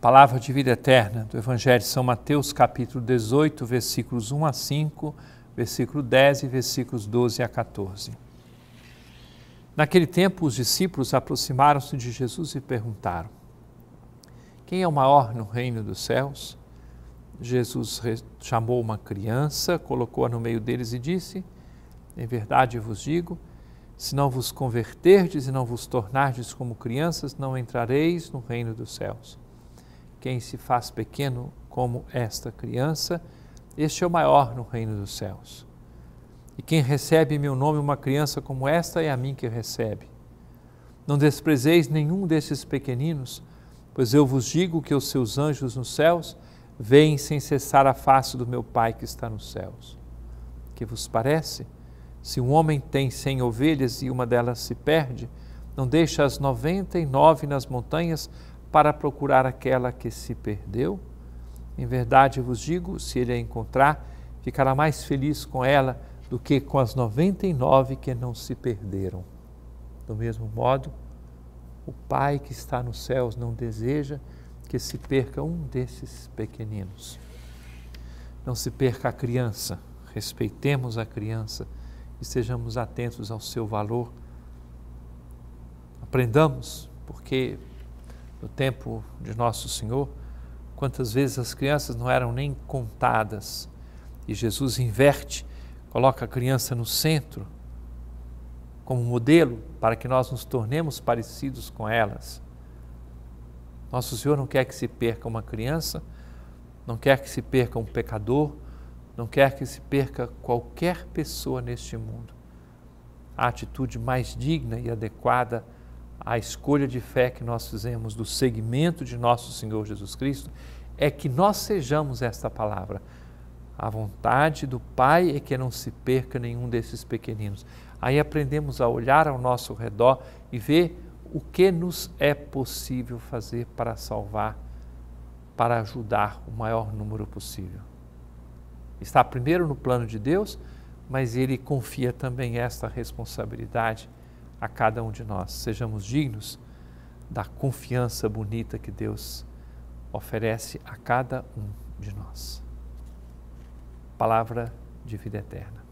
Palavra de vida eterna do Evangelho de São Mateus, capítulo 18, versículos 1 a 5, versículo 10 e versículos 12 a 14. Naquele tempo, os discípulos aproximaram-se de Jesus e perguntaram: Quem é o maior no reino dos céus? Jesus chamou uma criança, colocou-a no meio deles e disse: Em verdade vos digo, se não vos converterdes e não vos tornardes como crianças, não entrareis no reino dos céus quem se faz pequeno como esta criança, este é o maior no reino dos céus. E quem recebe em meu nome uma criança como esta é a mim que recebe. Não desprezeis nenhum desses pequeninos, pois eu vos digo que os seus anjos nos céus veem sem cessar a face do meu Pai que está nos céus. Que vos parece? Se um homem tem cem ovelhas e uma delas se perde, não deixa as noventa e nove nas montanhas para procurar aquela que se perdeu? Em verdade vos digo: se ele a encontrar, ficará mais feliz com ela do que com as 99 que não se perderam. Do mesmo modo, o Pai que está nos céus não deseja que se perca um desses pequeninos. Não se perca a criança, respeitemos a criança e sejamos atentos ao seu valor. Aprendamos, porque no tempo de Nosso Senhor, quantas vezes as crianças não eram nem contadas. E Jesus inverte, coloca a criança no centro como modelo para que nós nos tornemos parecidos com elas. Nosso Senhor não quer que se perca uma criança, não quer que se perca um pecador, não quer que se perca qualquer pessoa neste mundo. A atitude mais digna e adequada a escolha de fé que nós fizemos do segmento de nosso Senhor Jesus Cristo é que nós sejamos esta palavra. A vontade do Pai é que não se perca nenhum desses pequeninos. Aí aprendemos a olhar ao nosso redor e ver o que nos é possível fazer para salvar, para ajudar o maior número possível. Está primeiro no plano de Deus, mas Ele confia também esta responsabilidade a cada um de nós. Sejamos dignos da confiança bonita que Deus oferece a cada um de nós. Palavra de vida eterna.